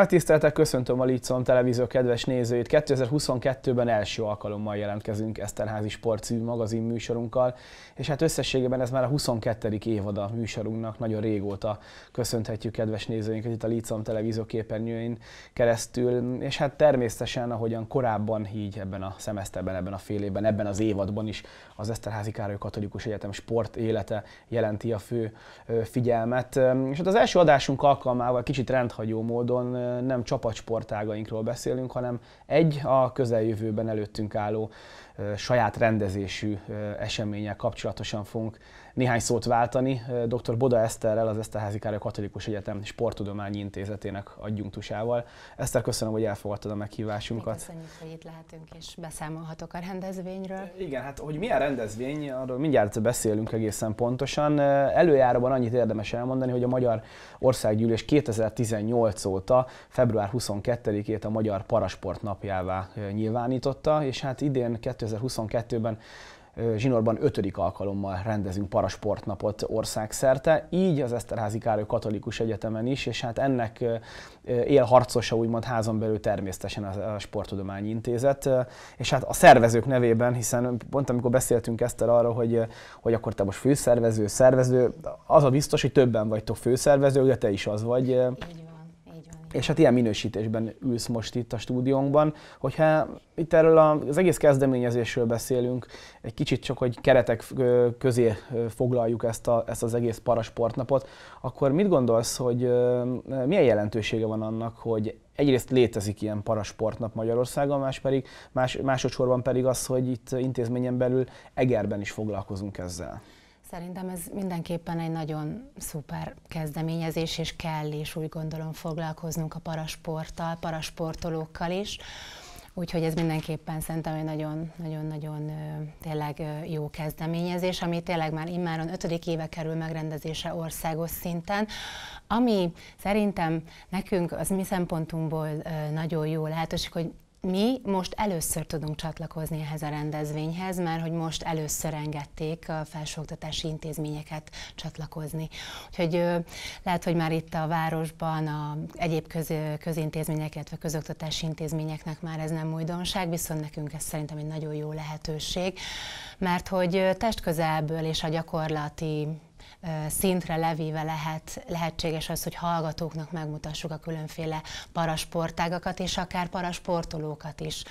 Nagy tiszteltel köszöntöm a Lidszom televízió kedves nézőit. 2022-ben első alkalommal jelentkezünk Eszterházi című magazin műsorunkkal, és hát összességében ez már a 22. a műsorunknak. Nagyon régóta köszönhetjük kedves nézőinket itt a Lidszom televízió képernyőjén. keresztül, és hát természetesen, ahogyan korábban így ebben a szemeszterben, ebben a fél évben, ebben az évadban is az Eszterházi Károly Katolikus Egyetem sport élete jelenti a fő figyelmet. És hát az első adásunk alkalmával kicsit rendhagyó módon nem csapatsportágainkról beszélünk, hanem egy a közeljövőben előttünk álló saját rendezésű eseménnyel kapcsolatosan fogunk néhány szót váltani. Dr. Boda Eszterrel, az Eszterházi Károly Katolikus Egyetem Sporttudományi Intézetének adjunktusával. Eszter, köszönöm, hogy elfogadtad a meghívásunkat. Köszönjük, hogy itt lehetünk és beszámolhatok a rendezvényről. Igen, hát hogy milyen rendezvény, arról mindjárt beszélünk egészen pontosan. Előjáróban annyit érdemes elmondani, hogy a Magyar Országgyűlés 2018 óta, február 22-ét a Magyar Parasport napjává nyilvánította, és hát idén 2022-ben Zsinórban ötödik alkalommal rendezünk parasportnapot országszerte, így az Eszterházi Károly Katolikus Egyetemen is, és hát ennek élharcosa úgymond házon belül természetesen a Sporttudományi Intézet, és hát a szervezők nevében, hiszen pont amikor beszéltünk Eszter arra, hogy, hogy akkor te most főszervező, szervező, az a biztos, hogy többen vagytok főszervező, de te is az vagy. Így és hát ilyen minősítésben ülsz most itt a stúdiónkban, hogyha itt erről az egész kezdeményezésről beszélünk, egy kicsit csak, hogy keretek közé foglaljuk ezt, a, ezt az egész parasportnapot, akkor mit gondolsz, hogy milyen jelentősége van annak, hogy egyrészt létezik ilyen parasportnap Magyarországon, más pedig, más, másodszorban pedig az, hogy itt intézményen belül Egerben is foglalkozunk ezzel. Szerintem ez mindenképpen egy nagyon szuper kezdeményezés, és kell, és úgy gondolom foglalkoznunk a parasporttal, parasportolókkal is. Úgyhogy ez mindenképpen szerintem egy nagyon-nagyon nagyon tényleg jó kezdeményezés, ami tényleg már immáron ötödik éve kerül megrendezése országos szinten, ami szerintem nekünk az mi szempontunkból nagyon jó lehetőség, hogy mi most először tudunk csatlakozni ehhez a rendezvényhez, mert hogy most először engedték a felsőoktatási intézményeket csatlakozni. Úgyhogy lehet, hogy már itt a városban a egyéb köz, közintézmények, illetve közoktatási intézményeknek már ez nem újdonság, viszont nekünk ez szerintem egy nagyon jó lehetőség, mert hogy testközelből és a gyakorlati szintre levéve lehet, lehetséges az, hogy hallgatóknak megmutassuk a különféle parasportágakat, és akár parasportolókat is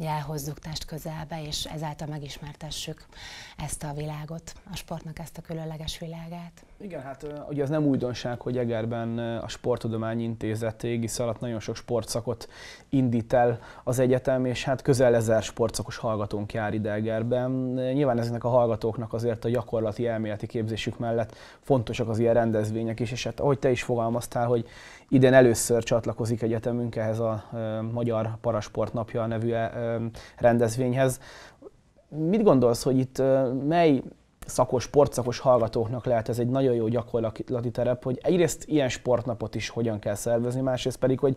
elhozzuk test közelbe, és ezáltal megismertessük ezt a világot, a sportnak ezt a különleges világát. Igen, hát ugye az nem újdonság, hogy Egerben a Sporttudományi Intézet égisz alatt nagyon sok sportszakot indít el az egyetem, és hát közel ezer sportszakos hallgatónk jár ide Egerben. Nyilván ezeknek a hallgatóknak azért a gyakorlati elméleti képzésük mellett fontosak az ilyen rendezvények is, és hát ahogy te is fogalmaztál, hogy idén először csatlakozik egyetemünk ehhez a Magyar Parasport Napja nevű rendezvényhez. Mit gondolsz, hogy itt mely szakos, sportszakos hallgatóknak lehet ez egy nagyon jó gyakorlati terep, hogy egyrészt ilyen sportnapot is hogyan kell szervezni, másrészt pedig, hogy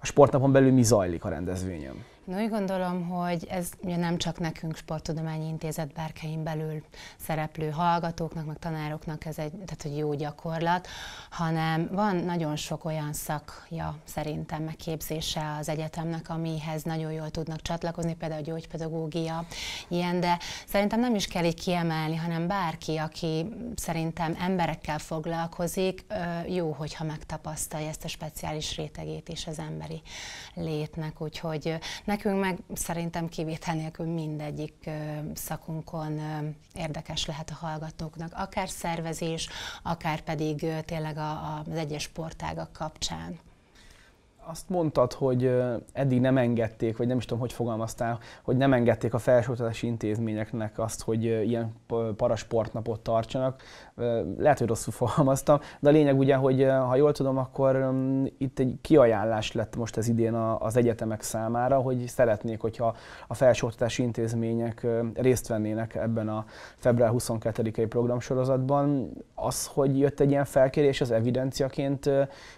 a sportnapon belül mi zajlik a rendezvényen. No, úgy gondolom, hogy ez ugye nem csak nekünk Sporttudományi Intézet berkein belül szereplő hallgatóknak, meg tanároknak ez egy tehát, hogy jó gyakorlat, hanem van nagyon sok olyan szakja szerintem megképzése az egyetemnek, amihez nagyon jól tudnak csatlakozni, például a gyógypedagógia, ilyen, de szerintem nem is kell így kiemelni, hanem bárki, aki szerintem emberekkel foglalkozik, jó, hogyha megtapasztalja ezt a speciális rétegét is az emberi létnek, úgyhogy Nekünk meg szerintem kivétel nélkül mindegyik szakunkon érdekes lehet a hallgatóknak, akár szervezés, akár pedig tényleg az egyes sportágak kapcsán azt mondtad, hogy eddig nem engedték, vagy nem is tudom, hogy fogalmaztál, hogy nem engedték a felsőoktatási intézményeknek azt, hogy ilyen parasportnapot tartsanak. Lehet, hogy rosszul fogalmaztam, de a lényeg ugye, hogy ha jól tudom, akkor itt egy kiajánlás lett most ez idén az egyetemek számára, hogy szeretnék, hogyha a felsőoktatási intézmények részt vennének ebben a február 22-i programsorozatban. Az, hogy jött egy ilyen felkérés, az evidenciaként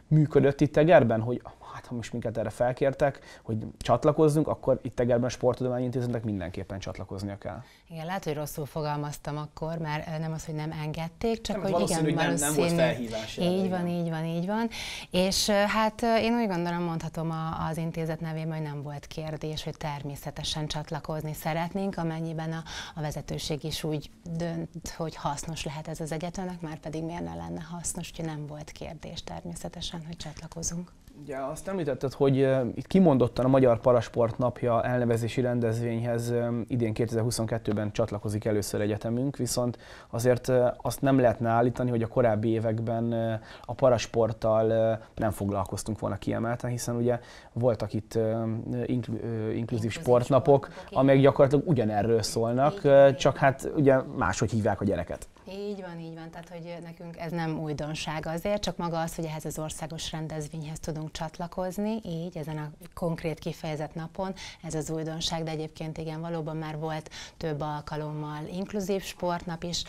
működött itt Egerben, hogy hát ha most minket erre felkértek, hogy csatlakozzunk, akkor itt Egerben Sporttudományi Intézetnek mindenképpen csatlakoznia kell. Igen, lehet, hogy rosszul fogalmaztam akkor, mert nem az, hogy nem engedték, csak nem, hogy igen, hogy nem, nem volt felhívás. Így van, így van, így van. És hát én úgy gondolom, mondhatom a, az intézet nevében, hogy nem volt kérdés, hogy természetesen csatlakozni szeretnénk, amennyiben a, a vezetőség is úgy dönt, hogy hasznos lehet ez az egyetemnek, már pedig miért ne lenne hasznos, hogy nem volt kérdés természetesen, hogy csatlakozunk. Ugye azt említetted, hogy itt kimondottan a Magyar Parasport Napja elnevezési rendezvényhez idén 2022-ben csatlakozik először egyetemünk, viszont azért azt nem lehetne állítani, hogy a korábbi években a parasporttal nem foglalkoztunk volna kiemelten, hiszen ugye voltak itt inkl- inkluzív sportnapok, amelyek gyakorlatilag ugyanerről szólnak, csak hát ugye máshogy hívják a gyereket. Így van, így van. Tehát, hogy nekünk ez nem újdonság azért, csak maga az, hogy ehhez az országos rendezvényhez tudunk csatlakozni, így ezen a konkrét kifejezett napon, ez az újdonság, de egyébként igen, valóban már volt több alkalommal inkluzív sportnap is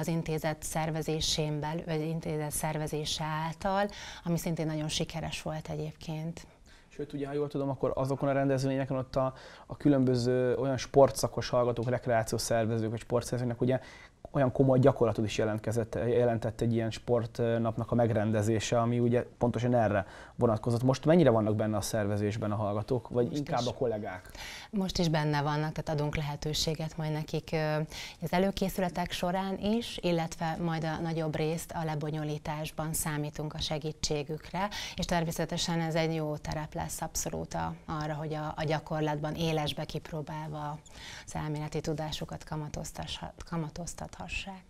az intézet szervezésén belül, vagy intézet szervezése által, ami szintén nagyon sikeres volt egyébként. Sőt, ugye, ha jól tudom, akkor azokon a rendezvényeken ott a, a különböző olyan sportszakos hallgatók, rekreációs szervezők, vagy sportszervezőknek ugye olyan komoly gyakorlatot is jelentkezett, jelentett egy ilyen sportnapnak a megrendezése, ami ugye pontosan erre vonatkozott. Most mennyire vannak benne a szervezésben a hallgatók, vagy most inkább is. a kollégák? Most is benne vannak, tehát adunk lehetőséget majd nekik az előkészületek során is, illetve majd a nagyobb részt a lebonyolításban számítunk a segítségükre, és természetesen ez egy jó terep lesz abszolút arra, hogy a, a gyakorlatban élesbe kipróbálva az elméleti tudásukat kamatoztat, kamatoztat folytathassák.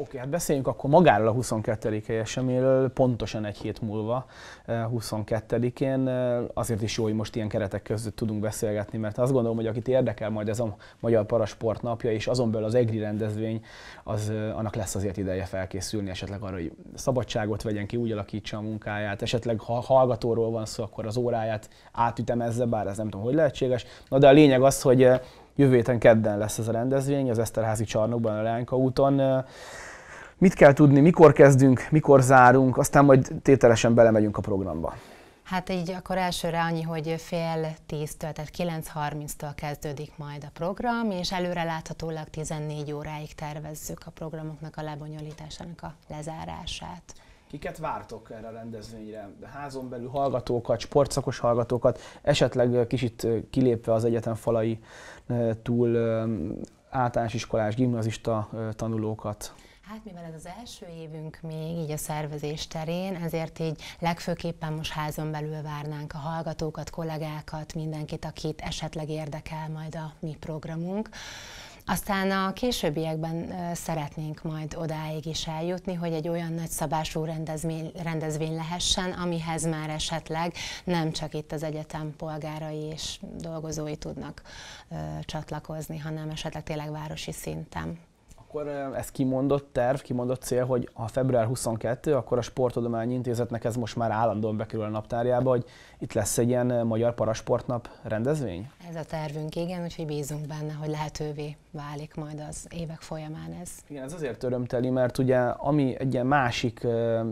Oké, okay, hát beszéljünk akkor magáról a 22. eseményről, pontosan egy hét múlva, 22-én. Eh, eh, azért is jó, hogy most ilyen keretek között tudunk beszélgetni, mert azt gondolom, hogy akit érdekel majd ez a Magyar Parasport napja, és azon belül az EGRI rendezvény, az, eh, annak lesz azért ideje felkészülni, esetleg arra, hogy szabadságot vegyen ki, úgy alakítsa a munkáját, esetleg ha hallgatóról van szó, akkor az óráját átütemezze, bár ez nem tudom, hogy lehetséges. Na de a lényeg az, hogy Jövő héten kedden lesz ez a rendezvény, az Eszterházi csarnokban, a Leányka úton. Mit kell tudni, mikor kezdünk, mikor zárunk, aztán majd tételesen belemegyünk a programba. Hát így akkor elsőre annyi, hogy fél tíztől, tehát 9.30-tól kezdődik majd a program, és előre láthatólag 14 óráig tervezzük a programoknak a lebonyolításának a lezárását. Kiket vártok erre a rendezvényre? Házon belül hallgatókat, sportszakos hallgatókat, esetleg kicsit kilépve az egyetem falai túl általános iskolás, gimnazista tanulókat? Hát mivel ez az első évünk még így a szervezés terén, ezért így legfőképpen most házon belül várnánk a hallgatókat, kollégákat, mindenkit, akit esetleg érdekel majd a mi programunk. Aztán a későbbiekben szeretnénk majd odáig is eljutni, hogy egy olyan nagyszabású rendezvény, rendezvény lehessen, amihez már esetleg nem csak itt az egyetem polgárai és dolgozói tudnak ö, csatlakozni, hanem esetleg tényleg városi szinten akkor ez kimondott terv, kimondott cél, hogy a február 22, akkor a Sportodományi Intézetnek ez most már állandóan bekerül a naptárjába, hogy itt lesz egy ilyen magyar parasportnap rendezvény? Ez a tervünk, igen, úgyhogy bízunk benne, hogy lehetővé válik majd az évek folyamán ez. Igen, ez azért örömteli, mert ugye ami egy ilyen másik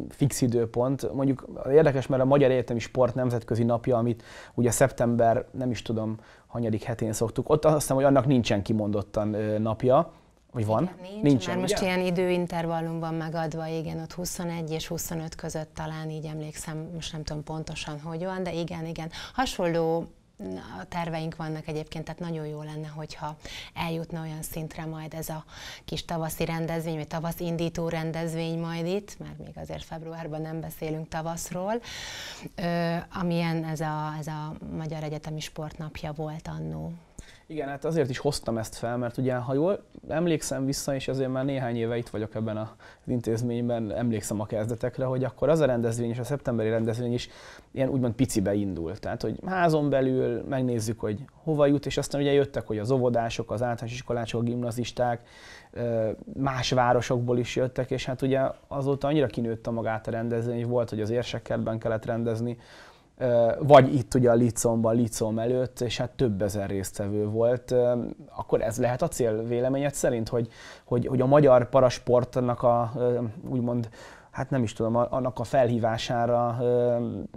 fix időpont, mondjuk érdekes, mert a Magyar Egyetemi Sport Nemzetközi Napja, amit ugye szeptember, nem is tudom, hanyadik hetén szoktuk, ott azt hiszem, hogy annak nincsen kimondottan napja, vagy van? Igen, nincs, nincs, mert most ugye? ilyen időintervallum van megadva, igen, ott 21 és 25 között talán így emlékszem, most nem tudom pontosan, hogy van, de igen, igen. Hasonló mm, a terveink vannak egyébként, tehát nagyon jó lenne, hogyha eljutna olyan szintre majd ez a kis tavaszi rendezvény, vagy tavasz indító rendezvény majd itt, mert még azért februárban nem beszélünk tavaszról, ö, amilyen ez a, ez a Magyar Egyetemi Sportnapja volt annó igen, hát azért is hoztam ezt fel, mert ugye, ha jól emlékszem vissza, és azért már néhány éve itt vagyok ebben az intézményben, emlékszem a kezdetekre, hogy akkor az a rendezvény és a szeptemberi rendezvény is ilyen úgymond picibe indult. Tehát, hogy házon belül megnézzük, hogy hova jut, és aztán ugye jöttek, hogy az óvodások, az általános iskolások, a gimnazisták, más városokból is jöttek, és hát ugye azóta annyira kinőtte magát a rendezvény, volt, hogy az érsekkertben kellett rendezni, vagy itt ugye a Liconban, Licom előtt, és hát több ezer résztvevő volt, akkor ez lehet a cél véleményed szerint, hogy, hogy, hogy a magyar parasportnak a úgymond hát nem is tudom, annak a felhívására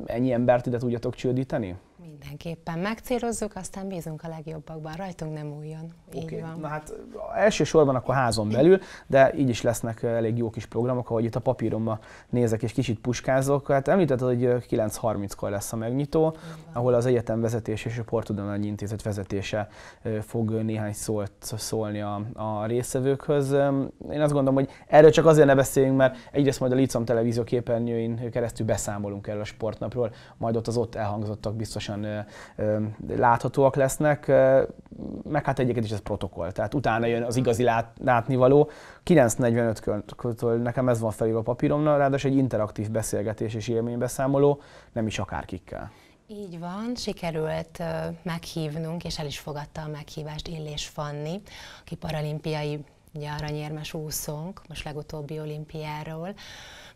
ennyi embert ide tudjatok csődíteni? Mindenképpen megcélozzuk, aztán bízunk a legjobbakban, rajtunk nem újjon. Okay. Így van. Na hát elsősorban akkor házon belül, de így is lesznek eh, elég jó kis programok, ahogy itt a papíromba nézek és kicsit puskázok. Hát említetted, hogy 9.30-kor eh, lesz a megnyitó, ahol az egyetem vezetés és a Portudományi Intézet vezetése eh, fog néhány szólt szólni a, a részvevőkhöz. Én azt gondolom, hogy erről csak azért ne beszéljünk, mert egyrészt majd a Licom televízió képernyőin keresztül beszámolunk erről a sportnapról, majd ott az ott elhangzottak biztos ö, láthatóak lesznek, meg hát egyébként is ez protokoll, tehát utána jön az igazi lát, látnivaló. 9.45-től nekem ez van felírva a papíromra, ráadásul egy interaktív beszélgetés és élménybeszámoló, nem is akárkikkel. Így van, sikerült meghívnunk, és el is fogadta a meghívást Illés Fanni, aki paralimpiai ugye aranyérmes úszónk, most legutóbbi olimpiáról,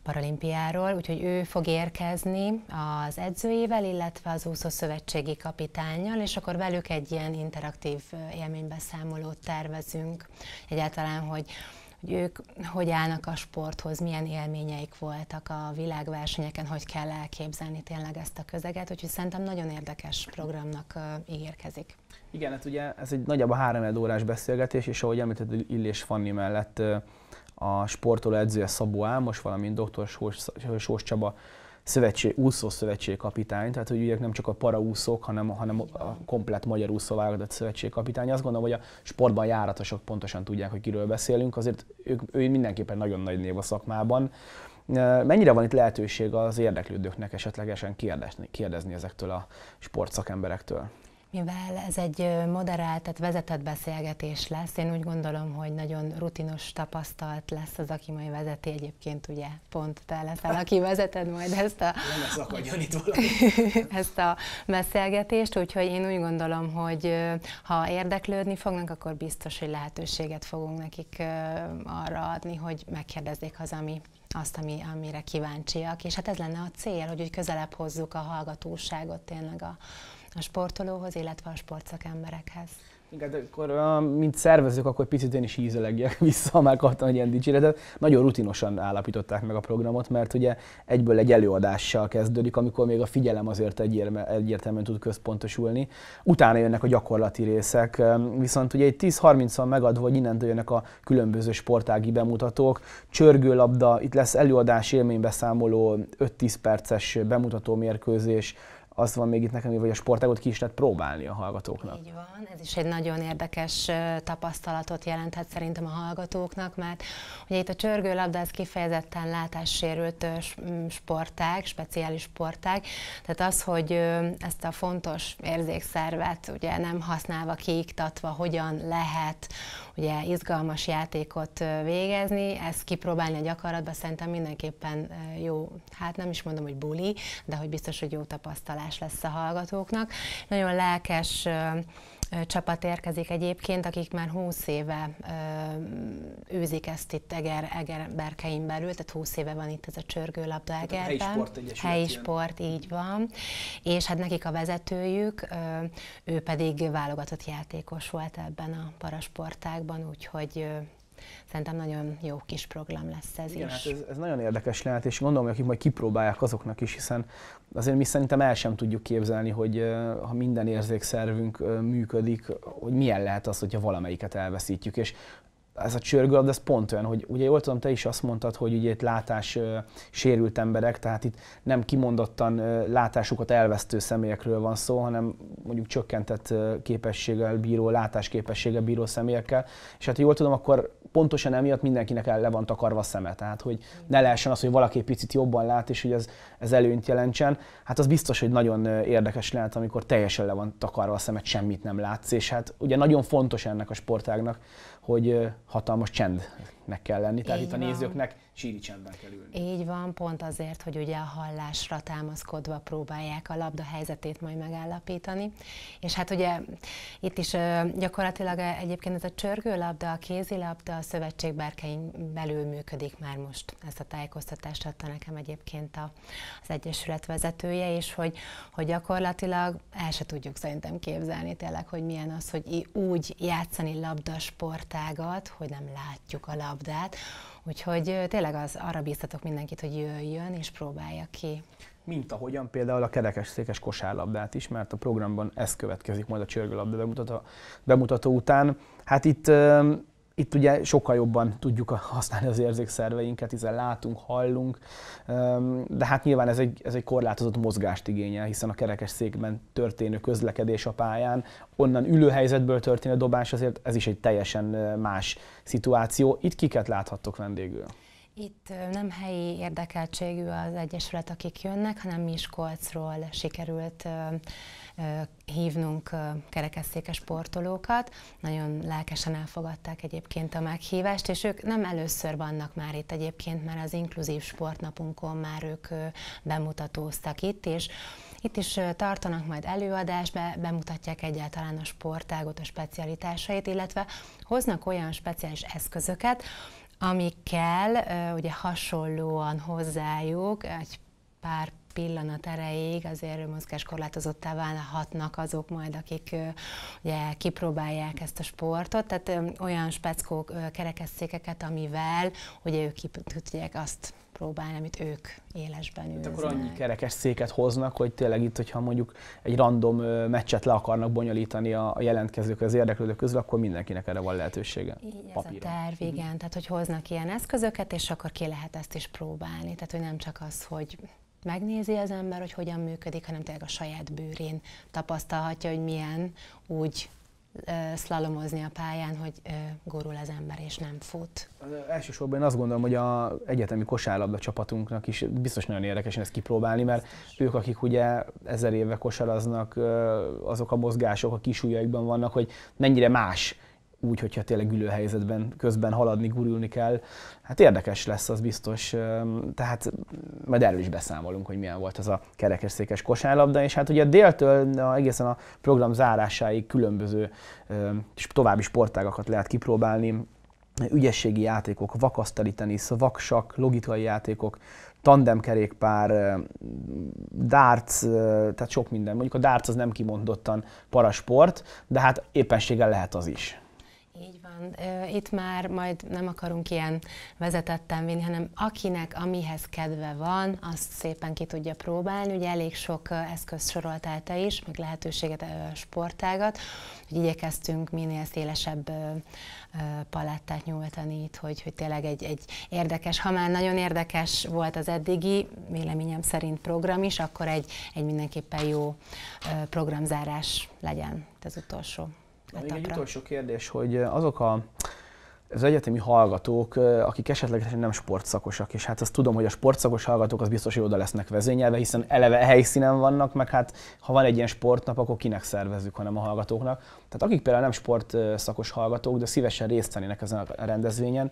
paralimpiáról, úgyhogy ő fog érkezni az edzőjével, illetve az úszó szövetségi kapitányjal, és akkor velük egy ilyen interaktív élménybeszámolót tervezünk. Egyáltalán, hogy hogy ők hogy állnak a sporthoz, milyen élményeik voltak a világversenyeken, hogy kell elképzelni tényleg ezt a közeget, úgyhogy szerintem nagyon érdekes programnak ígérkezik. Igen, hát ugye ez egy nagyjából három órás beszélgetés, és ahogy említetted, Illés Fanni mellett a sportoló edzője Szabó Álmos, valamint dr. Sós, Sós Csaba szövetség, úszó szövetség kapitány, tehát hogy ugye nem csak a paraúszók, hanem, hanem a komplet magyar úszó szövetség kapitány. Azt gondolom, hogy a sportban járatosok pontosan tudják, hogy kiről beszélünk, azért ők, ő mindenképpen nagyon nagy név a szakmában. Mennyire van itt lehetőség az érdeklődőknek esetlegesen kérdezni, kérdezni ezektől a sportszakemberektől? Mivel ez egy moderált, tehát vezetett beszélgetés lesz, én úgy gondolom, hogy nagyon rutinos tapasztalt lesz az, aki majd vezeti. Egyébként ugye pont te leszel, aki vezeted majd ezt a, ezt a beszélgetést, úgyhogy én úgy gondolom, hogy ha érdeklődni fognak, akkor biztos, hogy lehetőséget fogunk nekik arra adni, hogy megkérdezzék az, ami azt, ami, amire kíváncsiak. És hát ez lenne a cél, hogy úgy közelebb hozzuk a hallgatóságot tényleg a, a sportolóhoz, illetve a sportszakemberekhez. Igen, de akkor, mint szervezők, akkor picit én is ízelegjek vissza, már kaptam egy ilyen dicséretet. Nagyon rutinosan állapították meg a programot, mert ugye egyből egy előadással kezdődik, amikor még a figyelem azért egyértelműen tud központosulni. Utána jönnek a gyakorlati részek, viszont ugye egy 10-30-an megadva, hogy innentől jönnek a különböző sportági bemutatók, csörgőlabda, itt lesz előadás, élménybeszámoló, 5-10 perces bemutató mérkőzés, az van még itt nekem, hogy a sportágot ki is lehet próbálni a hallgatóknak. Így van, ez is egy nagyon érdekes tapasztalatot jelenthet szerintem a hallgatóknak, mert ugye itt a csörgőlabda az kifejezetten látássérült sportág, speciális sportág, tehát az, hogy ezt a fontos érzékszervet ugye nem használva kiiktatva hogyan lehet ugye izgalmas játékot végezni, ezt kipróbálni a gyakorlatban szerintem mindenképpen jó, hát nem is mondom, hogy buli, de hogy biztos, hogy jó tapasztalás lesz a hallgatóknak. Nagyon lelkes csapat érkezik egyébként, akik már 20 éve ö, űzik ezt itt Eger, Eger berkein belül, tehát 20 éve van itt ez a csörgőlabda hát Egerben. Helyi sport Helyi sport, így van. És hát nekik a vezetőjük, ö, ő pedig válogatott játékos volt ebben a parasportákban, úgyhogy Szerintem nagyon jó kis program lesz ez Igen, is. Hát ez, ez nagyon érdekes lehet, és gondolom, hogy akik majd kipróbálják azoknak is, hiszen azért mi szerintem el sem tudjuk képzelni, hogy ha minden érzékszervünk működik, hogy milyen lehet az, hogyha valamelyiket elveszítjük. És ez a csörgő, de ez pont olyan, hogy ugye jól tudom, te is azt mondtad, hogy ugye itt látás sérült emberek, tehát itt nem kimondottan látásukat elvesztő személyekről van szó, hanem mondjuk csökkentett képességgel bíró, látásképességgel bíró személyekkel, és hát jól tudom, akkor pontosan emiatt mindenkinek el le van takarva a szeme, tehát hogy ne lehessen az, hogy valaki egy picit jobban lát, és hogy ez, ez előnyt jelentsen. Hát az biztos, hogy nagyon érdekes lehet, amikor teljesen le van takarva a szemet, semmit nem látsz, és hát ugye nagyon fontos ennek a sportágnak, hogy hatalmas csend meg kell lenni, tehát Így itt van. a nézőknek síri csendben kell ülni. Így van, pont azért, hogy ugye a hallásra támaszkodva próbálják a labda helyzetét majd megállapítani. És hát ugye itt is gyakorlatilag e, egyébként ez a csörgő labda, a kézi labda, a szövetség berkein belül működik már most. Ezt a tájékoztatást adta nekem egyébként a, az Egyesület vezetője, és hogy, hogy gyakorlatilag el se tudjuk szerintem képzelni tényleg, hogy milyen az, hogy úgy játszani labdasportágat, hogy nem látjuk a labdát labdát, úgyhogy tényleg az, arra bíztatok mindenkit, hogy jöjjön és próbálja ki. Mint ahogyan például a székes kosárlabdát is, mert a programban ez következik majd a csörgőlabda bemutató, bemutató után. Hát itt itt ugye sokkal jobban tudjuk használni az érzékszerveinket, hiszen látunk, hallunk, de hát nyilván ez egy, ez egy korlátozott mozgást igényel, hiszen a kerekes székben történő közlekedés a pályán, onnan ülő helyzetből történő dobás, azért ez is egy teljesen más szituáció. Itt kiket láthattok vendégül? Itt nem helyi érdekeltségű az egyesület, akik jönnek, hanem Miskolcról sikerült hívnunk kerekesszékes sportolókat. Nagyon lelkesen elfogadták egyébként a meghívást, és ők nem először vannak már itt egyébként, mert az inkluzív sportnapunkon már ők bemutatóztak itt, és itt is tartanak majd előadást, be, bemutatják egyáltalán a sportágot, a specialitásait, illetve hoznak olyan speciális eszközöket, amikkel ugye hasonlóan hozzájuk egy pár pillanat erejéig azért mozgáskorlátozottá válhatnak azok majd, akik ugye, kipróbálják ezt a sportot, tehát olyan speckó kerekesszékeket, amivel ugye ők ki tudják azt próbálni, amit ők élesben ülnek. Hát akkor annyi kerekes széket hoznak, hogy tényleg itt, hogyha mondjuk egy random meccset le akarnak bonyolítani a jelentkezők, az érdeklődők közül, akkor mindenkinek erre van lehetősége. Így Papíron. ez a terv, mhm. igen. Mm. Tehát, hogy hoznak ilyen eszközöket, és akkor ki lehet ezt is próbálni. Tehát, hogy nem csak az, hogy megnézi az ember, hogy hogyan működik, hanem tényleg a saját bőrén tapasztalhatja, hogy milyen úgy szlalomozni a pályán, hogy gurul az ember és nem fut. Elsősorban én azt gondolom, hogy a egyetemi kosárlabda csapatunknak is biztos nagyon érdekes ezt kipróbálni, mert biztos. ők, akik ugye ezer éve kosaraznak, azok a mozgások a kisújjaikban vannak, hogy mennyire más úgy, hogyha tényleg helyzetben közben haladni, gurulni kell. Hát érdekes lesz, az biztos. Tehát majd erről is beszámolunk, hogy milyen volt az a kerekesszékes kosárlabda, és hát ugye déltől egészen a program zárásáig különböző további sportágakat lehet kipróbálni, ügyességi játékok, vakasztali tenisz, vaksak, logikai játékok, tandemkerékpár, darts, tehát sok minden. Mondjuk a darts az nem kimondottan parasport, de hát éppenséggel lehet az is. Itt már majd nem akarunk ilyen vezetetten vinni, hanem akinek amihez kedve van, azt szépen ki tudja próbálni. Ugye elég sok eszköz soroltál te is, meg lehetőséget, sportágat, hogy igyekeztünk minél szélesebb palettát nyújtani itt, hogy, hogy tényleg egy, egy érdekes, ha már nagyon érdekes volt az eddigi, véleményem szerint program is, akkor egy, egy mindenképpen jó programzárás legyen ez utolsó etapra. Még egy utolsó kérdés, hogy azok a az egyetemi hallgatók, akik esetleg nem sportszakosak, és hát azt tudom, hogy a sportszakos hallgatók az biztos, hogy oda lesznek vezényelve, hiszen eleve helyszínen vannak, meg hát ha van egy ilyen sportnap, akkor kinek szervezzük, hanem a hallgatóknak. Tehát akik például nem sportszakos hallgatók, de szívesen részt vennének ezen a rendezvényen,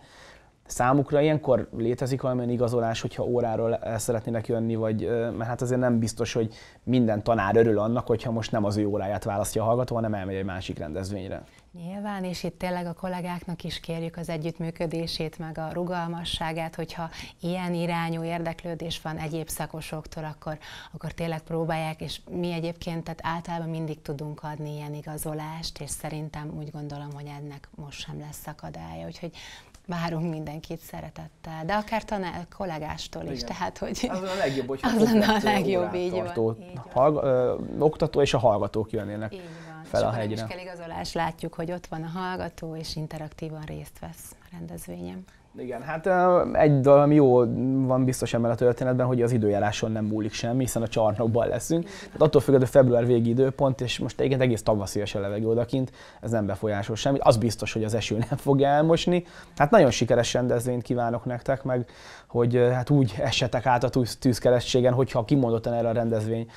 számukra ilyenkor létezik valamilyen igazolás, hogyha óráról el szeretnének jönni, vagy, mert hát azért nem biztos, hogy minden tanár örül annak, hogyha most nem az ő óráját választja a hallgató, hanem elmegy egy másik rendezvényre. Nyilván, és itt tényleg a kollégáknak is kérjük az együttműködését, meg a rugalmasságát, hogyha ilyen irányú érdeklődés van egyéb szakosoktól, akkor, akkor tényleg próbálják, és mi egyébként tehát általában mindig tudunk adni ilyen igazolást, és szerintem úgy gondolom, hogy ennek most sem lesz akadálya. Úgyhogy várunk mindenkit szeretettel, de akár tanár kollégástól is, Igen. tehát hogy az a legjobb, hogy az lenne a legjobb, így tartó, van. hallg- ö, oktató és a hallgatók jönnének így van. fel és a hegyre. És igazolás, látjuk, hogy ott van a hallgató és interaktívan részt vesz a rendezvényen. Igen, hát egy valami jó van biztos ebben a történetben, hogy az időjáráson nem múlik semmi, hiszen a csarnokban leszünk. Tehát attól függ, hogy február végi időpont, és most igen, egész tavaszias a levegő odakint, ez nem befolyásol semmit. Az biztos, hogy az eső nem fog elmosni. Hát nagyon sikeres rendezvényt kívánok nektek, meg hogy hát úgy esetek át a tűzkeresztségen, hogyha kimondottan erre a rendezvény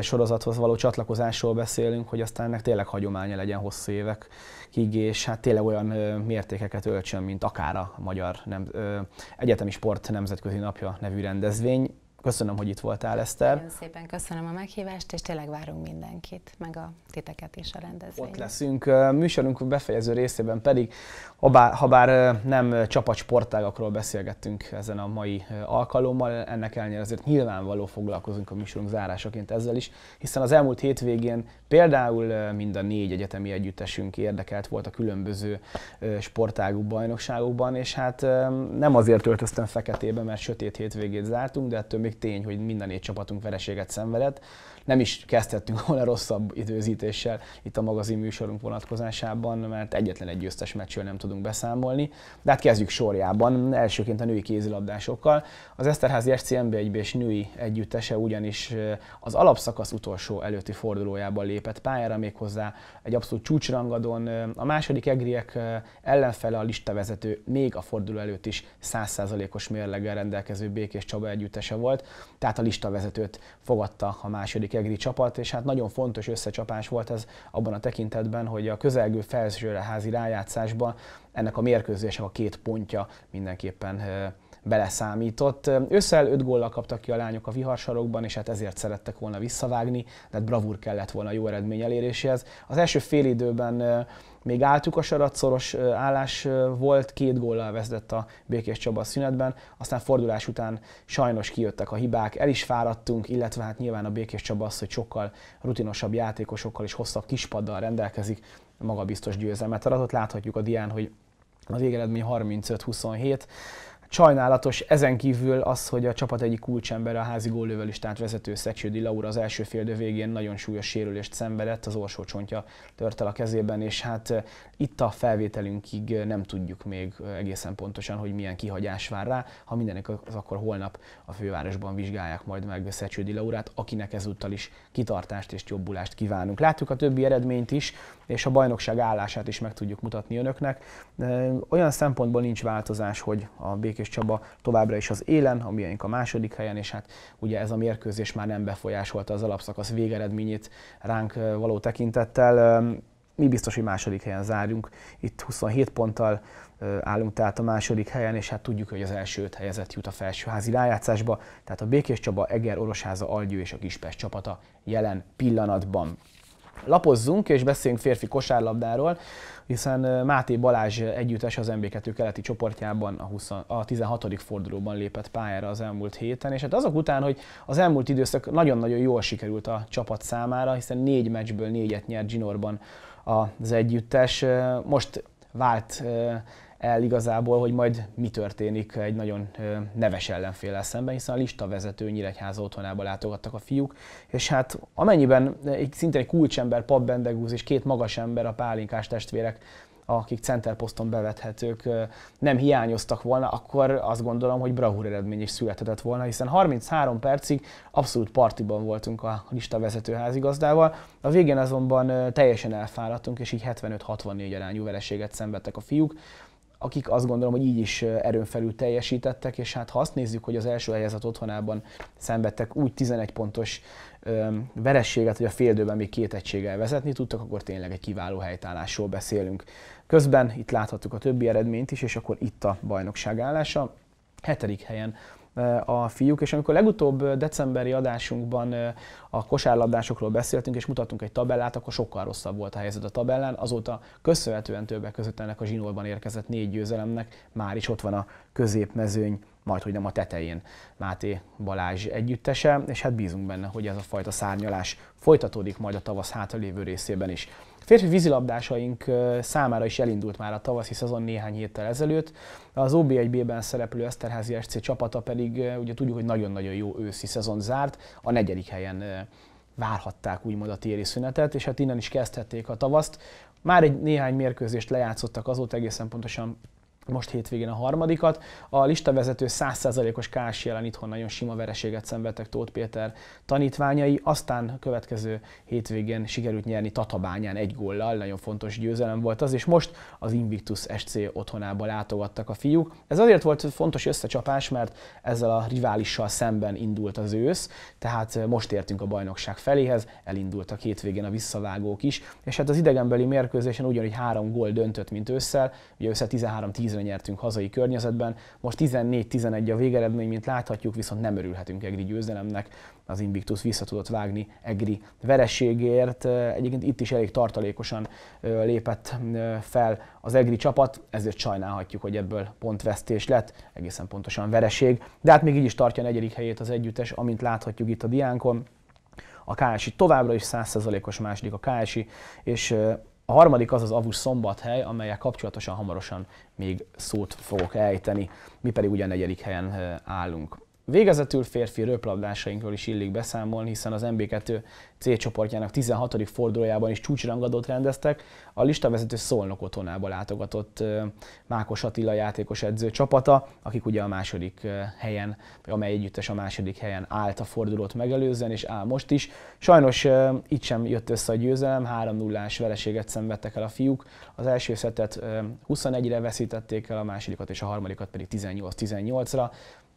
sorozathoz való csatlakozásról beszélünk, hogy aztán ennek tényleg hagyománya legyen hosszú évek és hát tényleg olyan mértékeket öltsön, mint akár a Magyar nem, Egyetemi Sport Nemzetközi Napja nevű rendezvény, Köszönöm, hogy itt voltál, Eszter. Nagyon szépen köszönöm a meghívást, és tényleg várunk mindenkit, meg a titeket is a rendezvényen. Ott leszünk. Műsorunk befejező részében pedig, ha bár, ha bár nem csapatsportágakról beszélgettünk ezen a mai alkalommal, ennek ellenére azért nyilvánvaló foglalkozunk a műsorunk zárásaként ezzel is, hiszen az elmúlt hétvégén például mind a négy egyetemi együttesünk érdekelt volt a különböző sportágú bajnokságokban, és hát nem azért öltöztem feketébe, mert sötét hétvégét zártunk, de ettől még tény, hogy minden négy csapatunk vereséget szenvedett, nem is kezdhettünk volna rosszabb időzítéssel itt a magazin műsorunk vonatkozásában, mert egyetlen egy győztes meccsről nem tudunk beszámolni. De hát kezdjük sorjában, elsőként a női kézilabdásokkal. Az Eszterházi SC mb 1 és női együttese ugyanis az alapszakasz utolsó előtti fordulójában lépett pályára, méghozzá egy abszolút csúcsrangadon. A második egriek ellenfele a listavezető még a forduló előtt is 100%-os mérleggel rendelkező Békés Csaba együttese volt, tehát a listavezetőt fogadta a második Alkegri csapat, és hát nagyon fontos összecsapás volt ez abban a tekintetben, hogy a közelgő felsőreházi rájátszásban ennek a mérkőzésnek a két pontja mindenképpen beleszámított. Összel 5 góllal kaptak ki a lányok a viharsarokban, és hát ezért szerettek volna visszavágni, tehát bravúr kellett volna jó eredmény eléréséhez. Az első fél időben még álltuk a sarat, szoros állás volt, két góllal vezetett a Békés Csaba szünetben, aztán fordulás után sajnos kijöttek a hibák, el is fáradtunk, illetve hát nyilván a Békés Csaba az, hogy sokkal rutinosabb játékosokkal és hosszabb kispaddal rendelkezik, magabiztos győzelmet aratott. Láthatjuk a dián, hogy az végeredmény 35-27, Sajnálatos ezen kívül az, hogy a csapat egyik kulcsember, a házi góllővel is, tehát vezető Szecsődi Laura az első féldő végén nagyon súlyos sérülést szenvedett, az orsócsontja tört el a kezében, és hát eh, itt a felvételünkig eh, nem tudjuk még eh, egészen pontosan, hogy milyen kihagyás vár rá. Ha mindenek az, akkor holnap a fővárosban vizsgálják majd meg Szecsődi Laurát, akinek ezúttal is kitartást és jobbulást kívánunk. Látjuk a többi eredményt is, és a bajnokság állását is meg tudjuk mutatni önöknek. Olyan szempontból nincs változás, hogy a Békés Csaba továbbra is az élen, a miénk a második helyen, és hát ugye ez a mérkőzés már nem befolyásolta az alapszakasz végeredményét ránk való tekintettel. Mi biztos, hogy második helyen zárjunk. Itt 27 ponttal állunk tehát a második helyen, és hát tudjuk, hogy az első öt helyezett jut a felsőházi rájátszásba, tehát a Békés Csaba, Eger, Orosháza, Algyő és a Kispest csapata jelen pillanatban. Lapozzunk és beszéljünk férfi kosárlabdáról, hiszen Máté Balázs együttes az MB2 keleti csoportjában a, 20, a 16. fordulóban lépett pályára az elmúlt héten, és hát azok után, hogy az elmúlt időszak nagyon-nagyon jól sikerült a csapat számára, hiszen négy meccsből négyet nyert Zsinorban az együttes. Most vált el igazából, hogy majd mi történik egy nagyon neves ellenféle szemben, hiszen a lista vezető Nyíregyháza otthonába látogattak a fiúk, és hát amennyiben egy szinte egy kulcsember, Pap Bendegúz és két magas ember, a pálinkás testvérek akik centerposzton bevethetők, nem hiányoztak volna, akkor azt gondolom, hogy brahúr eredmény is születhetett volna, hiszen 33 percig abszolút partiban voltunk a lista vezető házigazdával. A végén azonban teljesen elfáradtunk, és így 75-64 arányú vereséget szenvedtek a fiúk akik azt gondolom, hogy így is erőn felül teljesítettek, és hát ha azt nézzük, hogy az első helyezett otthonában szenvedtek úgy 11 pontos verességet, hogy a féldőben még két egységgel vezetni tudtak, akkor tényleg egy kiváló helytállásról beszélünk. Közben itt láthattuk a többi eredményt is, és akkor itt a bajnokság állása hetedik helyen eh, a fiúk, és amikor legutóbb eh, decemberi adásunkban eh, a kosárlabdásokról beszéltünk, és mutattunk egy tabellát, akkor sokkal rosszabb volt a helyzet a tabellán. Azóta köszönhetően többek között ennek a zsinórban érkezett négy győzelemnek már is ott van a középmezőny majd hogy nem a tetején Máté Balázs együttese, és hát bízunk benne, hogy ez a fajta szárnyalás folytatódik majd a tavasz hátralévő részében is férfi vízilabdásaink számára is elindult már a tavaszi szezon néhány héttel ezelőtt. Az OB1B-ben szereplő Eszterházi SC csapata pedig ugye tudjuk, hogy nagyon-nagyon jó őszi szezon zárt, a negyedik helyen várhatták úgymond a téli szünetet, és hát innen is kezdhették a tavaszt. Már egy néhány mérkőzést lejátszottak azóta egészen pontosan most hétvégén a harmadikat. A listavezető 100%-os kás jelen itthon nagyon sima vereséget szenvedtek Tóth Péter tanítványai, aztán következő hétvégén sikerült nyerni Tatabányán egy góllal, nagyon fontos győzelem volt az, és most az Invictus SC otthonába látogattak a fiúk. Ez azért volt fontos összecsapás, mert ezzel a riválissal szemben indult az ősz, tehát most értünk a bajnokság feléhez, elindultak hétvégén a visszavágók is, és hát az idegenbeli mérkőzésen ugyanúgy három gól döntött, mint ősszel, ugye össze 13-10 2 nyertünk hazai környezetben, most 14-11 a végeredmény, mint láthatjuk, viszont nem örülhetünk Egri győzelemnek, az Invictus vissza tudott vágni Egri vereségért. Egyébként itt is elég tartalékosan lépett fel az Egri csapat, ezért sajnálhatjuk, hogy ebből pontvesztés lett, egészen pontosan vereség. De hát még így is tartja a negyedik helyét az együttes, amint láthatjuk itt a diánkon. A KSI továbbra is 100%-os második a KSI, és a harmadik az az avus szombathely, amelyek kapcsolatosan hamarosan még szót fogok ejteni. Mi pedig ugye a negyedik helyen állunk. Végezetül férfi röplabdásainkról is illik beszámolni, hiszen az MB2 C csoportjának 16. fordulójában is csúcsrangadót rendeztek. A listavezető Szolnok otthonába látogatott Mákos Attila játékos edző csapata, akik ugye a második helyen, vagy amely együttes a második helyen állt a fordulót megelőzően, és áll most is. Sajnos itt sem jött össze a győzelem, 3-0-ás vereséget szenvedtek el a fiúk. Az első szettet 21-re veszítették el, a másodikat és a harmadikat pedig 18-18-ra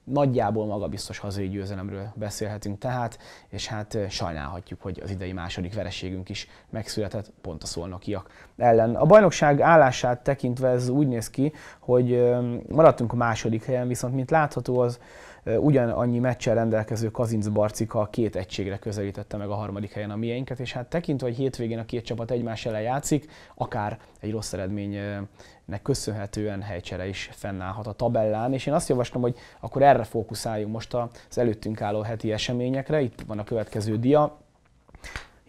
nagyjából magabiztos hazai győzelemről beszélhetünk tehát, és hát eh, sajnálhatjuk, hogy az idei második vereségünk is megszületett, pont a szolnokiak ellen. A bajnokság állását tekintve ez úgy néz ki, hogy eh, maradtunk a második helyen, viszont mint látható az ugyanannyi meccsel rendelkező Kazinc Barcika két egységre közelítette meg a harmadik helyen a miénket és hát tekintve, hogy hétvégén a két csapat egymás ellen játszik, akár egy rossz eredménynek köszönhetően helycsere is fennállhat a tabellán, és én azt javaslom, hogy akkor erre fókuszáljunk most az előttünk álló heti eseményekre, itt van a következő dia,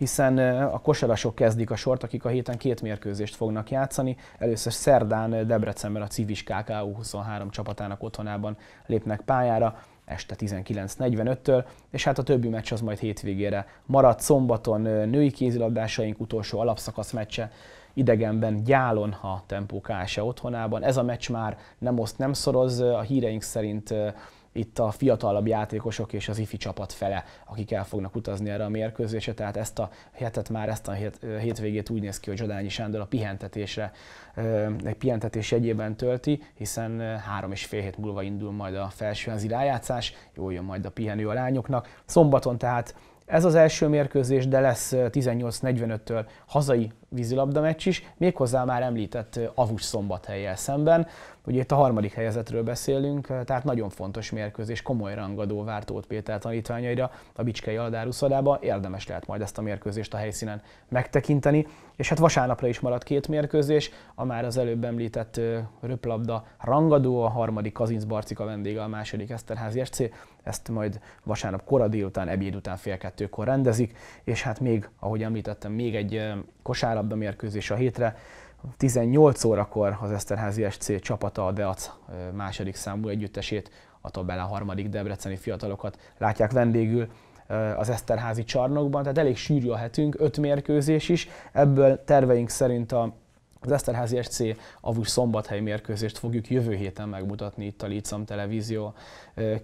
hiszen a kosarasok kezdik a sort, akik a héten két mérkőzést fognak játszani. Először szerdán Debrecenben a Civis KKU 23 csapatának otthonában lépnek pályára, este 19.45-től, és hát a többi meccs az majd hétvégére marad. Szombaton női kézilabdásaink utolsó alapszakasz meccse, idegenben gyálon a Tempó KSE otthonában. Ez a meccs már nem oszt, nem szoroz, a híreink szerint itt a fiatalabb játékosok és az ifi csapat fele, akik el fognak utazni erre a mérkőzésre, tehát ezt a hetet már, ezt a hétvégét úgy néz ki, hogy Zsodányi Sándor a pihentetésre, egy pihentetés egyében tölti, hiszen három és fél hét múlva indul majd a felsőházi rájátszás, jól jön majd a pihenő a lányoknak. Szombaton tehát ez az első mérkőzés, de lesz 18.45-től hazai vízilabda meccs is, méghozzá már említett Avus szombathelyjel szemben. Ugye itt a harmadik helyezetről beszélünk, tehát nagyon fontos mérkőzés, komoly rangadó várt Tóth Péter tanítványaira a Bicskei Aladár uszodába. Érdemes lehet majd ezt a mérkőzést a helyszínen megtekinteni. És hát vasárnapra is maradt két mérkőzés, a már az előbb említett röplabda rangadó, a harmadik Kazincz Barcika vendége a második Eszterházi SC, ezt majd vasárnap kora délután, ebéd után fél kettőkor rendezik, és hát még, ahogy említettem, még egy kosárlabda mérkőzés a hétre, 18 órakor az Eszterházi SC csapata a Deac második számú együttesét, a tabellán harmadik debreceni fiatalokat látják vendégül az Eszterházi csarnokban, tehát elég sűrű a hetünk, öt mérkőzés is, ebből terveink szerint a az Eszterházi SC avus szombathelyi mérkőzést fogjuk jövő héten megmutatni itt a Lícam televízió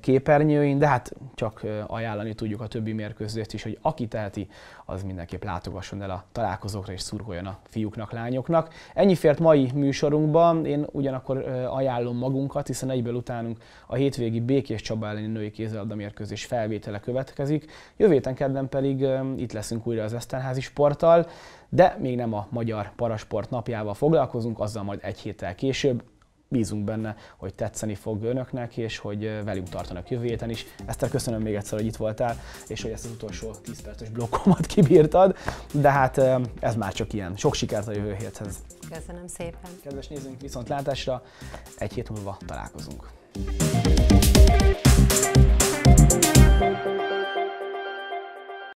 képernyőin, de hát csak ajánlani tudjuk a többi mérkőzést is, hogy aki teheti, az mindenképp látogasson el a találkozókra és szurkoljon a fiúknak, lányoknak. Ennyi fért mai műsorunkban, én ugyanakkor ajánlom magunkat, hiszen egyből utánunk a hétvégi Békés Csaba elleni női kézilabda mérkőzés felvétele következik. Jövő héten kedden pedig itt leszünk újra az Eszterházi sporttal de még nem a Magyar Parasport napjával foglalkozunk, azzal majd egy héttel később. Bízunk benne, hogy tetszeni fog önöknek, és hogy velünk tartanak jövő héten is. Eszter, köszönöm még egyszer, hogy itt voltál, és hogy ezt az utolsó 10 perces blokkomat kibírtad, de hát ez már csak ilyen. Sok sikert a jövő héthez! Köszönöm szépen! Kedves nézőink, viszont látásra egy hét múlva találkozunk. Thank you.